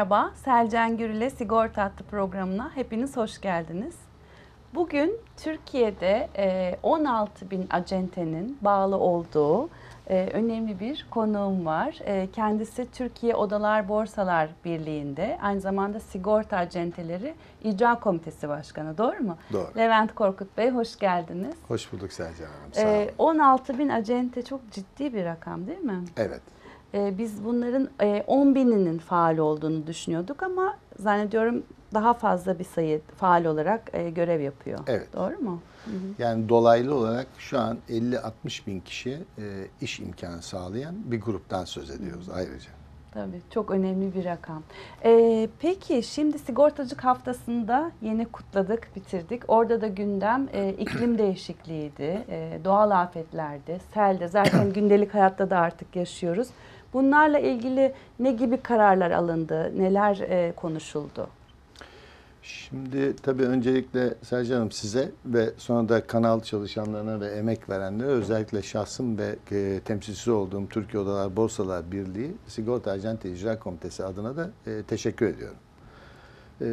Merhaba, Selcan Gür ile Sigorta Hattı programına hepiniz hoş geldiniz. Bugün Türkiye'de 16 e, bin acentenin bağlı olduğu e, önemli bir konuğum var. E, kendisi Türkiye Odalar Borsalar Birliği'nde aynı zamanda Sigorta Acenteleri İcra Komitesi Başkanı doğru mu? Doğru. Levent Korkut Bey hoş geldiniz. Hoş bulduk Selcan Hanım. Sağ olun. 16 bin acente çok ciddi bir rakam değil mi? Evet e, biz bunların e, 10 bininin faal olduğunu düşünüyorduk ama zannediyorum daha fazla bir sayı faal olarak e, görev yapıyor. Evet. Doğru mu? Hı hı. Yani dolaylı olarak şu an 50-60 bin kişi e, iş imkanı sağlayan bir gruptan söz ediyoruz hı. ayrıca. Tabii çok önemli bir rakam. Ee, peki şimdi Sigortacık Haftasını da yeni kutladık, bitirdik. Orada da gündem e, iklim değişikliğiydi, e, doğal afetlerdi, selde. Zaten gündelik hayatta da artık yaşıyoruz. Bunlarla ilgili ne gibi kararlar alındı, neler e, konuşuldu? Şimdi tabii öncelikle Selcan Hanım size ve sonra da kanal çalışanlarına ve emek verenlere özellikle şahsım ve e, temsilcisi olduğum Türkiye Odalar Borsalar Birliği Sigorta Ajante İcra Komitesi adına da e, teşekkür ediyorum. E,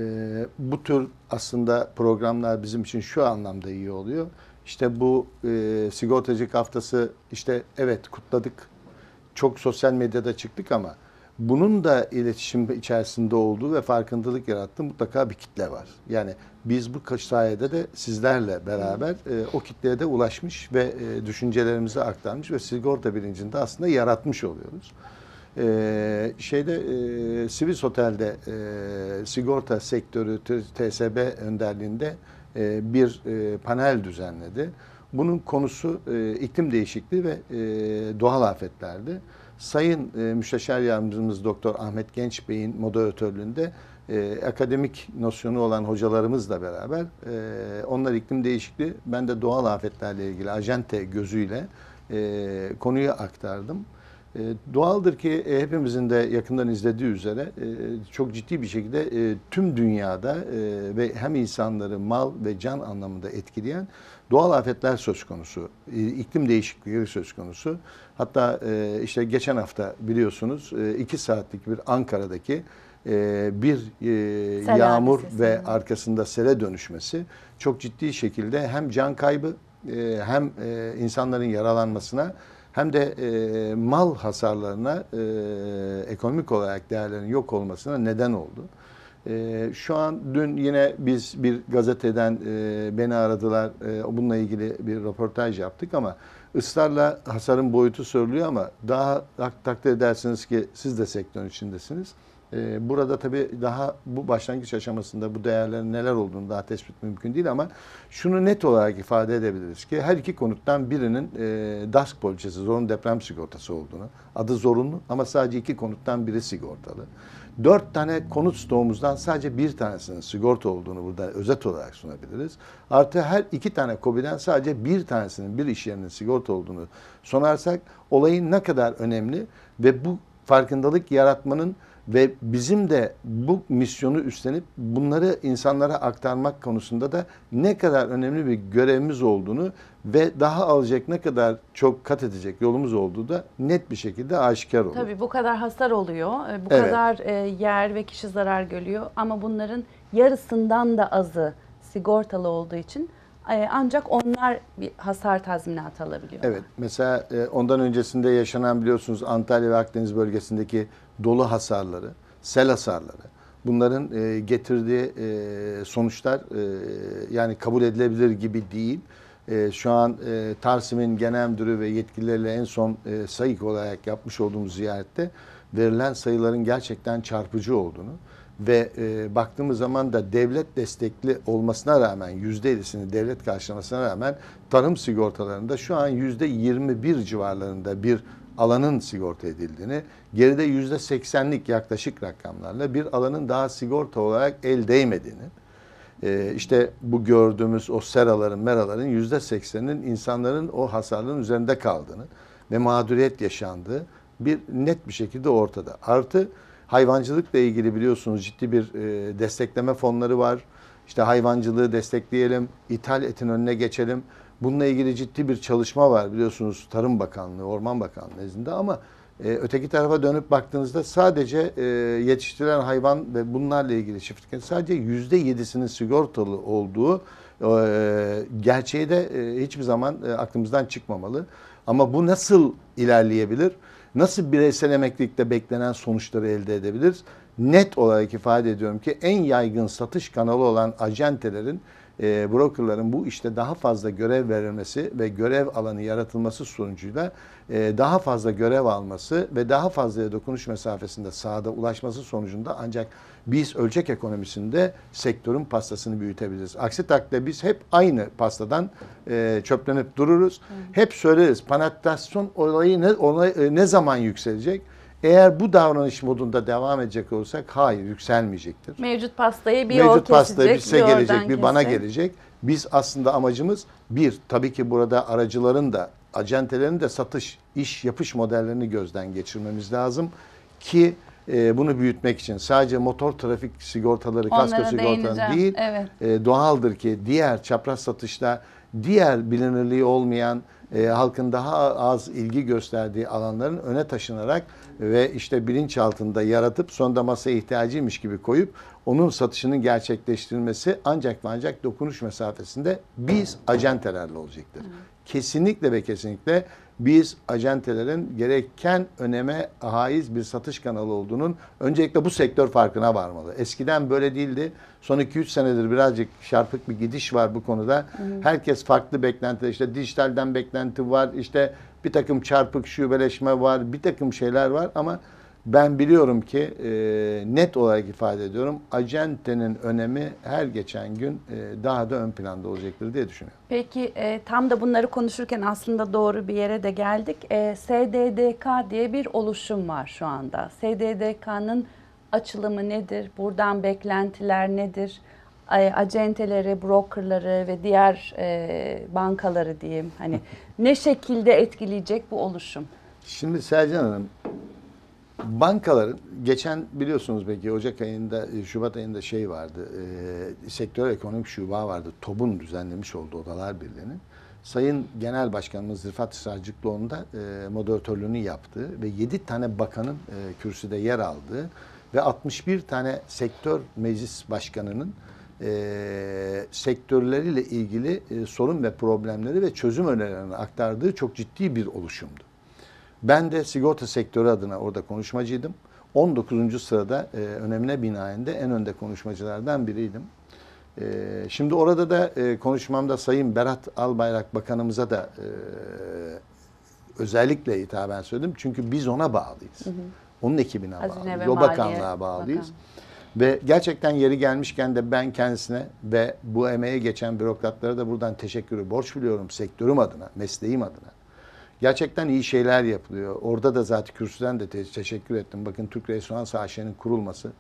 bu tür aslında programlar bizim için şu anlamda iyi oluyor. İşte bu e, sigortacılık haftası işte evet kutladık çok sosyal medyada çıktık ama bunun da iletişim içerisinde olduğu ve farkındalık yarattığı mutlaka bir kitle var. Yani biz bu kaç sayede de sizlerle beraber e, o kitleye de ulaşmış ve e, düşüncelerimizi aktarmış ve sigorta bilincinde aslında yaratmış oluyoruz. E, şeyde e, Swiss Otel'de e, sigorta sektörü TSB önderliğinde e, bir e, panel düzenledi bunun konusu e, iklim değişikliği ve e, doğal afetlerdi. Sayın e, Müsteşar Yardımcımız Doktor Ahmet Genç Bey'in moderatörlüğünde e, akademik nosyonu olan hocalarımızla beraber e, onlar iklim değişikliği, ben de doğal afetlerle ilgili ajente gözüyle e, konuyu aktardım. E, doğaldır ki e, hepimizin de yakından izlediği üzere e, çok ciddi bir şekilde e, tüm dünyada e, ve hem insanları mal ve can anlamında etkileyen doğal afetler söz konusu. E, iklim değişiklikleri söz konusu. Hatta e, işte geçen hafta biliyorsunuz e, iki saatlik bir Ankara'daki e, bir e, yağmur hadisesi. ve arkasında sele dönüşmesi çok ciddi şekilde hem can kaybı e, hem e, insanların yaralanmasına hem de e, mal hasarlarına, e, ekonomik olarak değerlerin yok olmasına neden oldu. E, şu an dün yine biz bir gazeteden e, beni aradılar, e, bununla ilgili bir röportaj yaptık ama ısrarla hasarın boyutu soruluyor ama daha tak takdir edersiniz ki siz de sektörün içindesiniz. Ee, burada tabii daha bu başlangıç aşamasında bu değerlerin neler olduğunu daha tespit mümkün değil ama şunu net olarak ifade edebiliriz ki her iki konuttan birinin e, DASK poliçesi, zorunlu deprem sigortası olduğunu, adı zorunlu ama sadece iki konuttan biri sigortalı. Dört tane konut stoğumuzdan sadece bir tanesinin sigorta olduğunu burada özet olarak sunabiliriz. Artı her iki tane kobiden sadece bir tanesinin bir iş yerinin sigorta olduğunu sonarsak olayın ne kadar önemli ve bu farkındalık yaratmanın ve bizim de bu misyonu üstlenip bunları insanlara aktarmak konusunda da ne kadar önemli bir görevimiz olduğunu ve daha alacak ne kadar çok kat edecek yolumuz olduğu da net bir şekilde aşikar oluyor. Tabii bu kadar hasar oluyor, e, bu evet. kadar e, yer ve kişi zarar görüyor ama bunların yarısından da azı sigortalı olduğu için ee, ancak onlar bir hasar tazminatı alabiliyor. Evet mesela e, ondan öncesinde yaşanan biliyorsunuz Antalya ve Akdeniz bölgesindeki dolu hasarları, sel hasarları bunların e, getirdiği e, sonuçlar yani kabul edilebilir gibi değil. Şu an Tarsim'in genel müdürü ve yetkilileriyle en son sayık olarak yapmış olduğumuz ziyarette verilen sayıların gerçekten çarpıcı olduğunu ve e, baktığımız zaman da devlet destekli olmasına rağmen yüzde %50'sini devlet karşılamasına rağmen tarım sigortalarında şu an yüzde %21 civarlarında bir alanın sigorta edildiğini, geride yüzde %80'lik yaklaşık rakamlarla bir alanın daha sigorta olarak el değmediğini, e, işte bu gördüğümüz o seraların, meraların yüzde %80'inin insanların o hasarların üzerinde kaldığını ve mağduriyet yaşandığı bir net bir şekilde ortada. Artı Hayvancılıkla ilgili biliyorsunuz ciddi bir e, destekleme fonları var. İşte hayvancılığı destekleyelim, ithal etin önüne geçelim. Bununla ilgili ciddi bir çalışma var biliyorsunuz Tarım Bakanlığı, Orman Bakanlığı nezdinde ama e, öteki tarafa dönüp baktığınızda sadece e, yetiştirilen hayvan ve bunlarla ilgili çiftlikin sadece yüzde yedisinin sigortalı olduğu e, gerçeği de e, hiçbir zaman e, aklımızdan çıkmamalı. Ama bu nasıl ilerleyebilir? nasıl bireysel emeklilikte beklenen sonuçları elde edebiliriz? Net olarak ifade ediyorum ki en yaygın satış kanalı olan acentelerin e, brokerların bu işte daha fazla görev verilmesi ve görev alanı yaratılması sonucuyla e, daha fazla görev alması ve daha fazla dokunuş mesafesinde sahada ulaşması sonucunda ancak biz ölçek ekonomisinde sektörün pastasını büyütebiliriz. Aksi takdirde biz hep aynı pastadan e, çöplenip dururuz. Hı. Hep söyleriz panattasyon olayı ne, olay, e, ne zaman yükselecek? Eğer bu davranış modunda devam edecek olsak hayır yükselmeyecektir. Mevcut pastayı bir Mevcut yol pastayı kesecek, bir, bir gelecek, bir kesecek. bana gelecek. Biz aslında amacımız bir tabii ki burada aracıların da acentelerin de satış, iş yapış modellerini gözden geçirmemiz lazım ki e, bunu büyütmek için sadece motor trafik sigortaları, Onlara kasko sigortaları değil, evet. e, doğaldır ki diğer çapraz satışta diğer bilinirliği olmayan e, halkın daha az ilgi gösterdiği alanların öne taşınarak ve işte bilinç altında yaratıp sonunda masaya ihtiyacıymış gibi koyup onun satışının gerçekleştirilmesi ancak ve ancak dokunuş mesafesinde biz acentelerle olacaktır. Kesinlikle ve kesinlikle biz acentelerin gereken öneme haiz bir satış kanalı olduğunun öncelikle bu sektör farkına varmalı. Eskiden böyle değildi. Son 2-3 senedir birazcık şarpık bir gidiş var bu konuda. Hı. Hmm. Herkes farklı beklentiler işte dijitalden beklenti var işte bir takım çarpık şubeleşme var bir takım şeyler var ama ben biliyorum ki e, net olarak ifade ediyorum. Acentenin önemi her geçen gün e, daha da ön planda olacaktır diye düşünüyorum. Peki e, tam da bunları konuşurken aslında doğru bir yere de geldik. E, SDDK diye bir oluşum var şu anda. SDDK'nın açılımı nedir? Buradan beklentiler nedir? E, acenteleri, brokerları ve diğer e, bankaları diyeyim. Hani ne şekilde etkileyecek bu oluşum? Şimdi Selcan Hanım Bankaların geçen biliyorsunuz belki Ocak ayında, e, Şubat ayında şey vardı. E, sektör ekonomik şuba vardı. TOB'un düzenlemiş olduğu Odalar Birliği'nin. Sayın Genel Başkanımız Rıfat Sarcıklıoğlu'nun da e, moderatörlüğünü yaptı ve 7 tane bakanın e, kürsüde yer aldığı ve 61 tane sektör meclis başkanının e, sektörleriyle ilgili e, sorun ve problemleri ve çözüm önerilerini aktardığı çok ciddi bir oluşumdu. Ben de sigorta sektörü adına orada konuşmacıydım. 19. sırada e, önemine binaende en önde konuşmacılardan biriydim. E, şimdi orada da e, konuşmamda Sayın Berat Albayrak Bakanımıza da e, özellikle hitaben söyledim. Çünkü biz ona bağlıyız. Hı hı. Onun ekibine Hazine bağlıyız. O bakanlığa bağlıyız. Bakan. Ve gerçekten yeri gelmişken de ben kendisine ve bu emeğe geçen bürokratlara da buradan teşekkürü borç biliyorum sektörüm adına, mesleğim adına. Gerçekten iyi şeyler yapılıyor. Orada da zaten kürsüden de te teşekkür ettim. Bakın Türk Restoran Sahşe'nin kurulması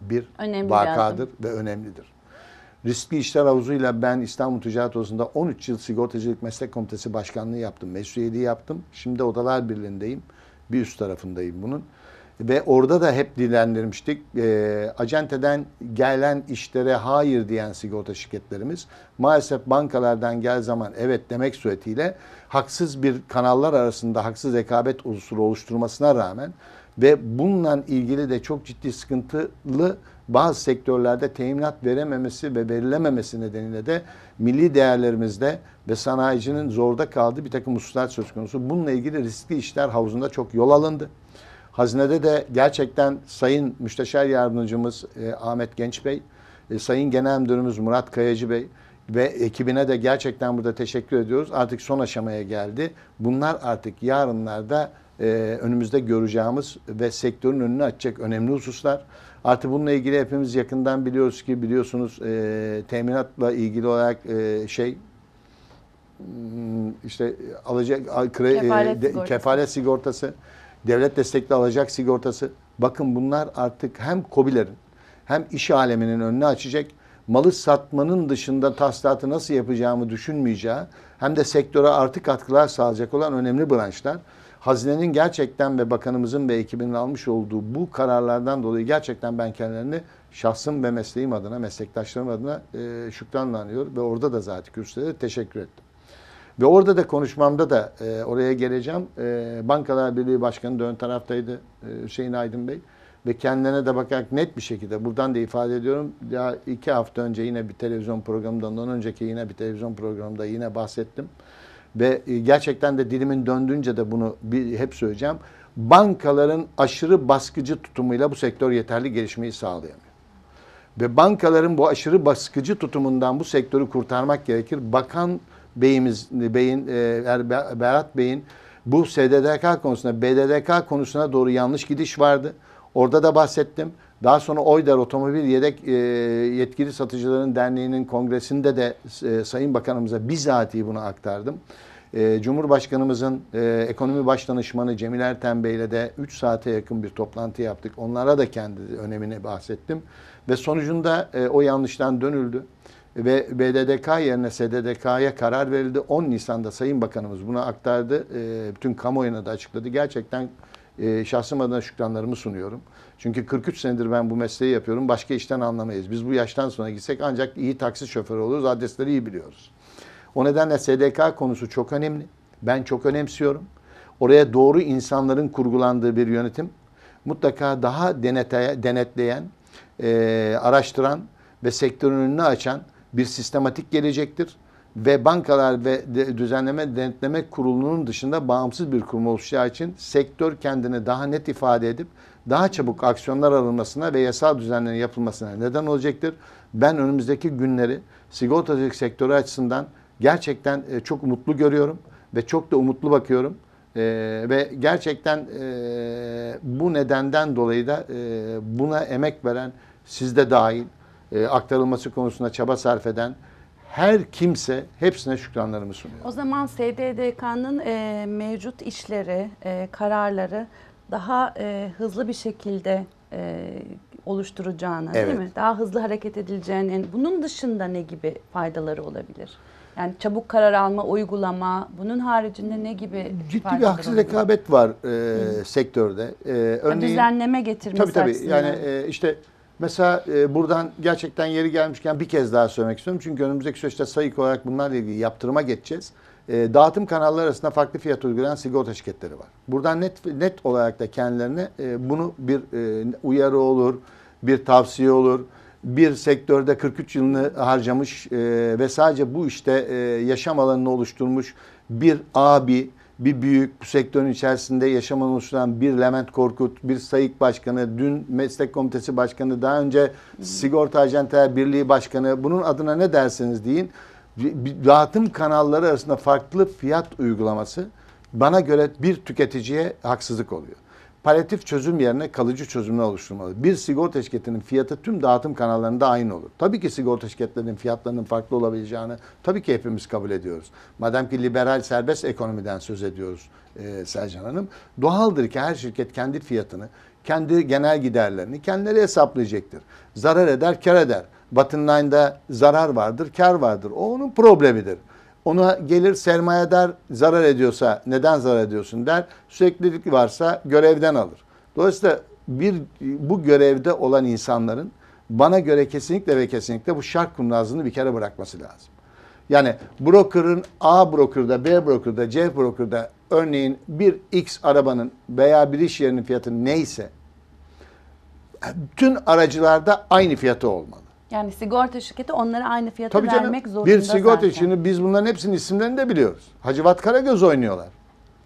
bir Önemli vakadır lazım. ve önemlidir. Riskli işler havuzuyla ben İstanbul Ticaret Odası'nda 13 yıl sigortacılık meslek komitesi başkanlığı yaptım. Mesuliyeti yaptım. Şimdi Odalar Birliği'ndeyim. Bir üst tarafındayım bunun. Ve orada da hep dilendirmiştik. E, ee, acenteden gelen işlere hayır diyen sigorta şirketlerimiz maalesef bankalardan gel zaman evet demek suretiyle haksız bir kanallar arasında haksız rekabet unsuru oluşturmasına rağmen ve bununla ilgili de çok ciddi sıkıntılı bazı sektörlerde teminat verememesi ve verilememesi nedeniyle de milli değerlerimizde ve sanayicinin zorda kaldığı bir takım hususlar söz konusu. Bununla ilgili riskli işler havuzunda çok yol alındı. Hazinede de gerçekten Sayın Müsteşar Yardımcımız e, Ahmet Genç Bey, e, Sayın Genel Müdürümüz Murat Kayacı Bey ve ekibine de gerçekten burada teşekkür ediyoruz. Artık son aşamaya geldi. Bunlar artık yarınlarda e, önümüzde göreceğimiz ve sektörün önünü açacak önemli hususlar. Artık bununla ilgili hepimiz yakından biliyoruz ki biliyorsunuz e, teminatla ilgili olarak e, şey hmm, işte alacak kre, e, kefalet, e, de, sigortası. kefalet sigortası devlet destekli alacak sigortası. Bakın bunlar artık hem kobilerin hem iş aleminin önünü açacak. Malı satmanın dışında tahsilatı nasıl yapacağımı düşünmeyeceği hem de sektöre artı katkılar sağlayacak olan önemli branşlar. Hazinenin gerçekten ve bakanımızın ve ekibinin almış olduğu bu kararlardan dolayı gerçekten ben kendilerini şahsım ve mesleğim adına, meslektaşlarım adına e, şükranla Ve orada da zaten kürsüde teşekkür ettim. Ve orada da konuşmamda da e, oraya geleceğim. E, Bankalar Birliği Başkanı da ön taraftaydı e, Hüseyin Aydın Bey. Ve kendine de bakarak net bir şekilde buradan da ifade ediyorum. Ya iki hafta önce yine bir televizyon programından, ondan önceki yine bir televizyon programında yine bahsettim. Ve e, gerçekten de dilimin döndüğünce de bunu bir, hep söyleyeceğim. Bankaların aşırı baskıcı tutumuyla bu sektör yeterli gelişmeyi sağlayamıyor. Ve bankaların bu aşırı baskıcı tutumundan bu sektörü kurtarmak gerekir. Bakan Bey'imiz, Bey'in, e, er, Berat Bey'in bu SDDK konusunda, BDDK konusuna doğru yanlış gidiş vardı. Orada da bahsettim. Daha sonra Oyder Otomobil Yedek e, Yetkili Satıcıların Derneği'nin kongresinde de e, Sayın Bakanımıza bizatihi bunu aktardım. E, Cumhurbaşkanımızın e, ekonomi başdanışmanı Cemil Erten Bey'le de 3 saate yakın bir toplantı yaptık. Onlara da kendi önemini bahsettim. Ve sonucunda e, o yanlıştan dönüldü ve BDDK yerine SDDK'ya karar verildi. 10 Nisan'da Sayın Bakanımız buna aktardı. E, bütün kamuoyuna da açıkladı. Gerçekten e, şahsım adına şükranlarımı sunuyorum. Çünkü 43 senedir ben bu mesleği yapıyorum. Başka işten anlamayız. Biz bu yaştan sonra gitsek ancak iyi taksi şoförü oluruz. Adresleri iyi biliyoruz. O nedenle SDK konusu çok önemli. Ben çok önemsiyorum. Oraya doğru insanların kurgulandığı bir yönetim mutlaka daha denete, denetleyen, e, araştıran ve sektörün önünü açan bir sistematik gelecektir ve bankalar ve düzenleme denetleme kurulunun dışında bağımsız bir kurum oluşacağı için sektör kendini daha net ifade edip daha çabuk aksiyonlar alınmasına ve yasal düzenlerin yapılmasına neden olacaktır. Ben önümüzdeki günleri sigortacılık sektörü açısından gerçekten e, çok umutlu görüyorum ve çok da umutlu bakıyorum. Ee, ve gerçekten e, bu nedenden dolayı da e, buna emek veren siz de dahil e, aktarılması konusunda çaba sarf eden her kimse hepsine şükranlarımı sunuyor. O zaman SDDK'nın e, mevcut işleri, e, kararları daha e, hızlı bir şekilde e, oluşturacağını evet. değil mi? Daha hızlı hareket edileceğini, bunun dışında ne gibi faydaları olabilir? Yani çabuk karar alma, uygulama, bunun haricinde ne gibi Ciddi bir haksız oluyor? rekabet var e, sektörde. E, örneğin, yani düzenleme getirmesi tabii, tabii. açısından. Yani e, işte Mesela e, buradan gerçekten yeri gelmişken bir kez daha söylemek istiyorum. Çünkü önümüzdeki süreçte sayık olarak bunlarla ilgili yaptırıma geçeceğiz. E, dağıtım kanalları arasında farklı fiyat uygulayan sigorta şirketleri var. Buradan net net olarak da kendilerine e, bunu bir e, uyarı olur, bir tavsiye olur. Bir sektörde 43 yılını harcamış e, ve sadece bu işte e, yaşam alanını oluşturmuş bir abi, bir büyük bu sektörün içerisinde yaşaman oluşturan bir Levent Korkut, bir Sayık Başkanı, dün Meslek Komitesi Başkanı, daha önce Sigorta Ajanteler Birliği Başkanı bunun adına ne derseniz deyin dağıtım kanalları arasında farklı fiyat uygulaması bana göre bir tüketiciye haksızlık oluyor palyatif çözüm yerine kalıcı çözümler oluşturmalı. Bir sigorta şirketinin fiyatı tüm dağıtım kanallarında aynı olur. Tabii ki sigorta şirketlerinin fiyatlarının farklı olabileceğini tabii ki hepimiz kabul ediyoruz. Madem ki liberal serbest ekonomiden söz ediyoruz e, Selcan Hanım. Doğaldır ki her şirket kendi fiyatını, kendi genel giderlerini kendileri hesaplayacaktır. Zarar eder, kar eder. Bottom line'da zarar vardır, kar vardır. O onun problemidir. Ona gelir sermaye der zarar ediyorsa neden zarar ediyorsun der. Süreklilik varsa görevden alır. Dolayısıyla bir bu görevde olan insanların bana göre kesinlikle ve kesinlikle bu şart kurnazlığını bir kere bırakması lazım. Yani broker'ın A broker'da, B broker'da, C broker'da örneğin bir X arabanın veya bir iş yerinin fiyatı neyse bütün aracılarda aynı fiyatı olmalı. Yani sigorta şirketi onlara aynı fiyatı Tabii canım, vermek zorunda bir sigorta zaten. şimdi biz bunların hepsinin isimlerini de biliyoruz. Hacivat Karagöz oynuyorlar.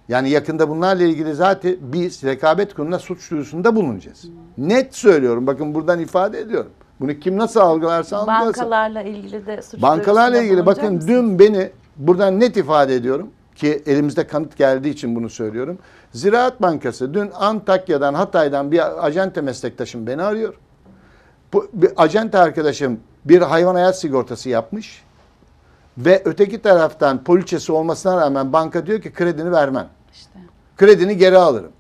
Yani yakında bunlarla ilgili zaten biz rekabet kuruluna suç duyurusunda bulunacağız. Net söylüyorum. Bakın buradan ifade ediyorum. Bunu kim nasıl algılarsa algılasın. Bankalarla ilgili de suç Bankalarla ilgili bakın mısın? dün beni buradan net ifade ediyorum ki elimizde kanıt geldiği için bunu söylüyorum. Ziraat Bankası dün Antakya'dan Hatay'dan bir ajante meslektaşım beni arıyor. Bu, bir acente arkadaşım bir hayvan hayat sigortası yapmış ve öteki taraftan poliçesi olmasına rağmen banka diyor ki kredini vermem. İşte. Kredini geri alırım.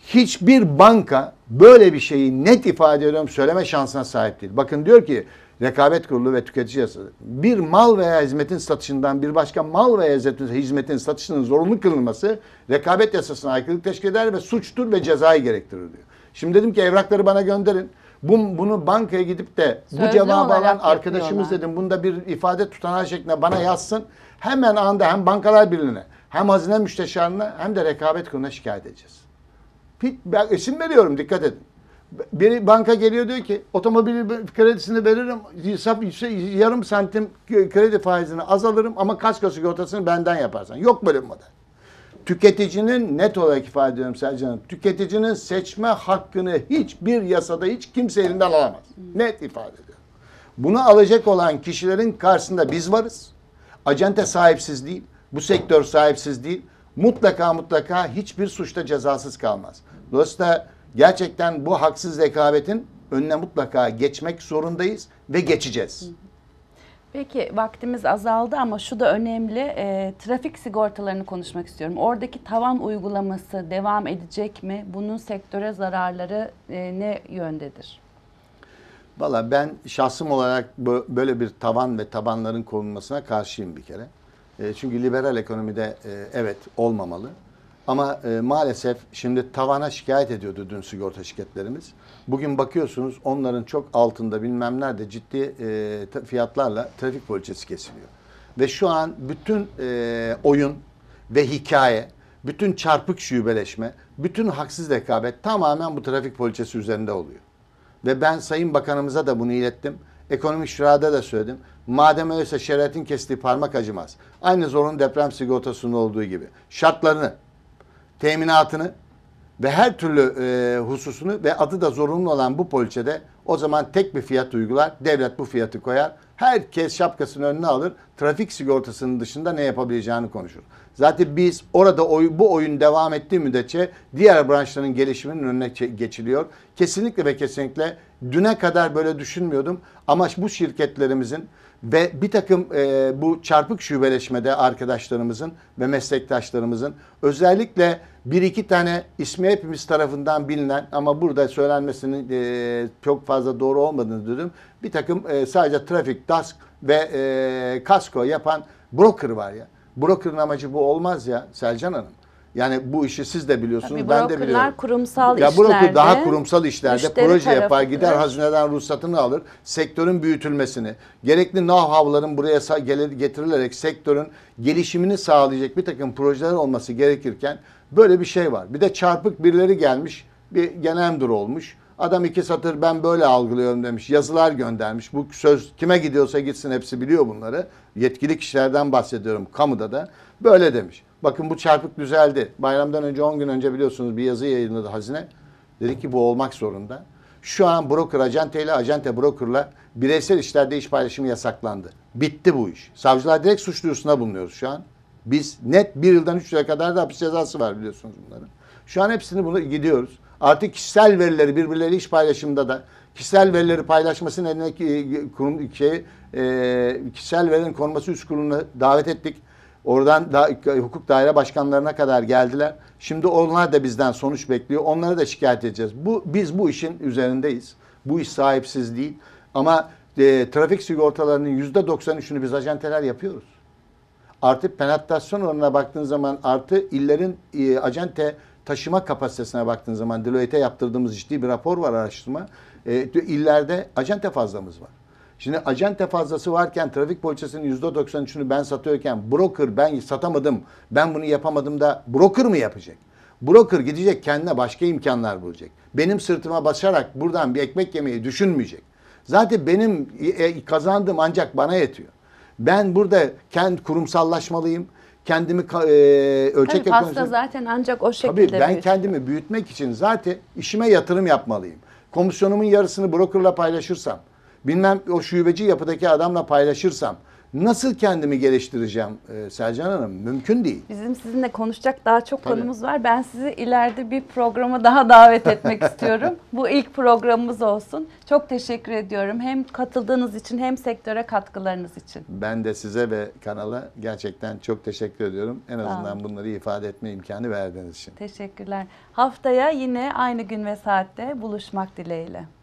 Hiçbir banka böyle bir şeyi net ifade ediyorum söyleme şansına sahip değil. Bakın diyor ki rekabet kurulu ve tüketici yasası. Bir mal veya hizmetin satışından bir başka mal veya hizmetin satışının zorunlu kılınması rekabet yasasına aykırılık teşkil eder ve suçtur ve cezayı gerektirir diyor. Şimdi dedim ki evrakları bana gönderin. Bu, bunu bankaya gidip de Sözlü bu cevabı alan arkadaşımız dedim bunda bir ifade tutanağı şeklinde bana yazsın. Hemen anda hem bankalar birliğine hem hazine müsteşarına hem de rekabet kuruluna şikayet edeceğiz. Ben isim veriyorum dikkat edin. bir banka geliyor diyor ki otomobil kredisini veririm yarım santim kredi faizini azalırım ama kas kasko sigortasını benden yaparsan. Yok böyle bir model tüketicinin net olarak ifade ediyorum Selcan Hanım. Tüketicinin seçme hakkını hiçbir yasada hiç kimse elinden alamaz. Net ifade ediyorum. Bunu alacak olan kişilerin karşısında biz varız. Acente sahipsiz değil. Bu sektör sahipsiz değil. Mutlaka mutlaka hiçbir suçta cezasız kalmaz. Dolayısıyla gerçekten bu haksız rekabetin önüne mutlaka geçmek zorundayız ve geçeceğiz. Hı hı. Peki vaktimiz azaldı ama şu da önemli. E, trafik sigortalarını konuşmak istiyorum. Oradaki tavan uygulaması devam edecek mi? Bunun sektöre zararları e, ne yöndedir? Valla ben şahsım olarak böyle bir tavan ve tabanların konulmasına karşıyım bir kere. E, çünkü liberal ekonomide e, evet olmamalı. Ama e, maalesef şimdi tavana şikayet ediyordu dün sigorta şirketlerimiz. Bugün bakıyorsunuz onların çok altında bilmem nerede ciddi e, fiyatlarla trafik poliçesi kesiliyor. Ve şu an bütün e, oyun ve hikaye, bütün çarpık şubeleşme, bütün haksız rekabet tamamen bu trafik poliçesi üzerinde oluyor. Ve ben Sayın Bakanımıza da bunu ilettim. Ekonomik Şura'da da söyledim. Madem öyleyse şeriatın kestiği parmak acımaz. Aynı zorun deprem sigortasının olduğu gibi. Şartlarını, teminatını ve her türlü e, hususunu ve adı da zorunlu olan bu poliçede o zaman tek bir fiyat uygular. Devlet bu fiyatı koyar. Herkes şapkasını önüne alır. Trafik sigortasının dışında ne yapabileceğini konuşur. Zaten biz orada oy, bu oyun devam ettiği müddetçe diğer branşların gelişiminin önüne geçiliyor. Kesinlikle ve kesinlikle düne kadar böyle düşünmüyordum. Ama bu şirketlerimizin ve bir takım e, bu çarpık şubeleşmede arkadaşlarımızın ve meslektaşlarımızın özellikle bir iki tane ismi hepimiz tarafından bilinen ama burada söylenmesinin e, çok fazla doğru olmadığını duydum. Bir takım e, sadece trafik, DASK ve e, kasko yapan broker var ya. Broker'ın amacı bu olmaz ya Selcan Hanım. Yani bu işi siz de biliyorsunuz, ben de biliyorum. kurumsal ya işlerde. Broker daha kurumsal işlerde proje tarafı, yapar, gider evet. hazineden ruhsatını alır, sektörün büyütülmesini, gerekli navhavların buraya getirilerek sektörün gelişimini sağlayacak bir takım projeler olması gerekirken böyle bir şey var. Bir de çarpık birileri gelmiş, bir genel müdür olmuş. Adam iki satır ben böyle algılıyorum demiş. Yazılar göndermiş. Bu söz kime gidiyorsa gitsin hepsi biliyor bunları. Yetkili kişilerden bahsediyorum kamuda da. Böyle demiş. Bakın bu çarpık düzeldi. Bayramdan önce 10 gün önce biliyorsunuz bir yazı yayınladı hazine. Dedi ki bu olmak zorunda. Şu an broker ajanteyle, ajante brokerla bireysel işlerde iş paylaşımı yasaklandı. Bitti bu iş. Savcılar direkt suç duyurusunda bulunuyoruz şu an. Biz net bir yıldan üç yıla kadar da hapis cezası var biliyorsunuz bunların. Şu an hepsini bunu gidiyoruz. Artık kişisel verileri birbirleriyle iş paylaşımında da kişisel verileri paylaşmasının eline e, kurum, şey, e, kişisel verilerin korunması üst kuruluna davet ettik. Oradan da, hukuk daire başkanlarına kadar geldiler. Şimdi onlar da bizden sonuç bekliyor. Onlara da şikayet edeceğiz. Bu, biz bu işin üzerindeyiz. Bu iş sahipsiz değil. Ama e, trafik sigortalarının yüzde 93'ünü biz acenteler yapıyoruz. Artı penetrasyon oranına baktığın zaman artı illerin e, acente taşıma kapasitesine baktığın zaman deloitte yaptırdığımız ciddi bir rapor var araştırma. E, illerde acente fazlamız var. Şimdi acente fazlası varken trafik poğaçasının %93'ünü ben satıyorken broker ben satamadım, ben bunu yapamadım da broker mı yapacak? Broker gidecek kendine başka imkanlar bulacak. Benim sırtıma basarak buradan bir ekmek yemeyi düşünmeyecek. Zaten benim e, e, kazandığım ancak bana yetiyor. Ben burada kendi kurumsallaşmalıyım kendimi e, ölçek Tabii pasta zaten ancak o şekilde Tabii ben büyütüyor. kendimi büyütmek için zaten işime yatırım yapmalıyım. Komisyonumun yarısını brokerla paylaşırsam, bilmem o şubeci yapıdaki adamla paylaşırsam nasıl kendimi geliştireceğim e, Selcan Hanım? Mümkün değil. Bizim sizinle konuşacak daha çok Tabii. konumuz var. Ben sizi ileride bir programa daha davet etmek istiyorum. Bu ilk programımız olsun. Çok teşekkür ediyorum. Hem katıldığınız için hem sektöre katkılarınız için. Ben de size ve kanala gerçekten çok teşekkür ediyorum. En azından bunları ifade etme imkanı verdiğiniz için. Teşekkürler. Haftaya yine aynı gün ve saatte buluşmak dileğiyle.